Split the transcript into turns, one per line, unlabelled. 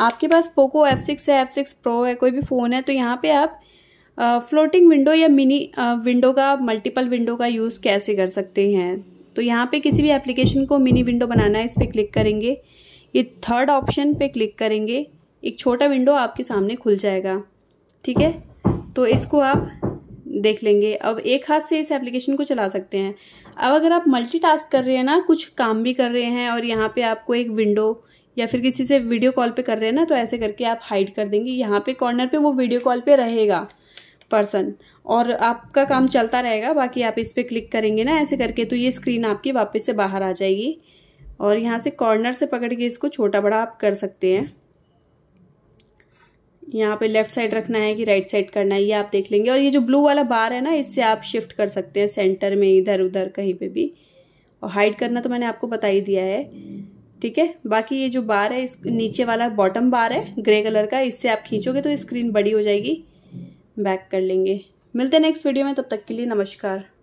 आपके पास Poco F six है एफ सिक्स प्रो है कोई भी फ़ोन है तो यहाँ पे आप फ्लोटिंग विंडो या मिनी विंडो का मल्टीपल विंडो का यूज़ कैसे कर सकते हैं तो यहाँ पे किसी भी एप्लीकेशन को मिनी विंडो बनाना है इस पर क्लिक करेंगे ये थर्ड ऑप्शन पे क्लिक करेंगे एक छोटा विंडो आपके सामने खुल जाएगा ठीक है तो इसको आप देख लेंगे अब एक हाथ से इस एप्लीकेशन को चला सकते हैं अब अगर आप मल्टीटास्क कर रहे हैं ना कुछ काम भी कर रहे हैं और यहाँ पे आपको एक विंडो या फिर किसी से वीडियो कॉल पे कर रहे हैं ना तो ऐसे करके आप हाइड कर देंगे यहाँ पे कॉर्नर पे वो वीडियो कॉल पे रहेगा पर्सन और आपका काम चलता रहेगा बाकी आप इस पर क्लिक करेंगे ना ऐसे करके तो ये स्क्रीन आपकी वापस से बाहर आ जाएगी और यहाँ से कॉर्नर से पकड़ के इसको छोटा बड़ा आप कर सकते हैं यहाँ पे लेफ्ट साइड रखना है कि राइट साइड करना है ये आप देख लेंगे और ये जो ब्लू वाला बार है ना इससे आप शिफ्ट कर सकते हैं सेंटर में इधर उधर कहीं पे भी और हाइड करना तो मैंने आपको बता ही दिया है ठीक है बाकी ये जो बार है इस नीचे वाला बॉटम बार है ग्रे कलर का इससे आप खींचोगे तो स्क्रीन बड़ी हो जाएगी बैक कर लेंगे मिलते हैं नेक्स्ट वीडियो में तब तक के लिए नमस्कार